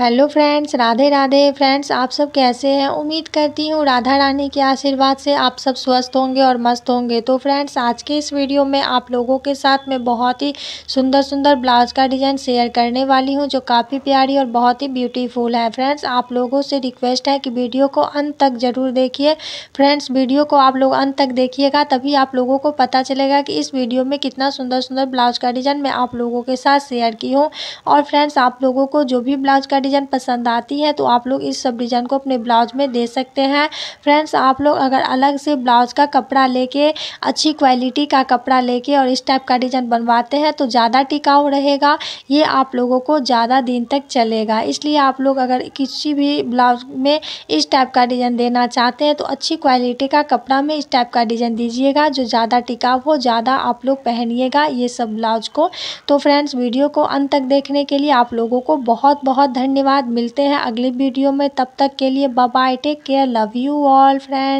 hello friends Radhe Radhe friends आप सब कैसे हैं उम्मीद करती हूँ राधा रानी के आशीर्वाद से आप सब स्वस्थ होंगे और मस्त होंगे तो फ्रेंड्स आज के इस वीडियो में आप लोगों के साथ मैं बहुत ही सुंदर सुंदर ब्लाउज़ का डिज़ाइन शेयर करने वाली हूँ जो काफ़ी प्यारी और बहुत ही ब्यूटीफुल है फ्रेंड्स आप लोगों से रिक्वेस्ट है कि वीडियो को अंत तक ज़रूर देखिए फ्रेंड्स वीडियो को आप लोग अंत तक देखिएगा तभी आप लोगों को पता चलेगा कि इस वीडियो में कितना सुंदर सुंदर ब्लाउज का डिज़ाइन मैं आप लोगों के साथ शेयर की हूँ और फ्रेंड्स आप लोगों को जो भी ब्लाउज का डिज़ाइन पसंद आती है तो आप लोग इस सब डिज़ाइन को अपने ब्लाउज में दे सकते हैं फ्रेंड्स आप लोग अगर अलग से ब्लाउज का कपड़ा लेके अच्छी क्वालिटी का कपड़ा लेके और इस टाइप का डिज़ाइन बनवाते हैं तो ज़्यादा टिकाऊ रहेगा ये आप लोगों को ज़्यादा दिन तक चलेगा इसलिए आप लोग अगर किसी भी ब्लाउज में इस टाइप का डिज़ाइन देना चाहते हैं तो अच्छी क्वालिटी का कपड़ा में इस टाइप का डिज़ाइन दीजिएगा जो ज़्यादा टिकाऊ हो ज़्यादा आप लोग पहनिएगा ये सब ब्लाउज को तो फ्रेंड्स वीडियो को अंत तक देखने के लिए आप लोगों को बहुत बहुत धन्यवाद धन्यवाद मिलते हैं अगले वीडियो में तब तक के लिए bye bye take care love you all friend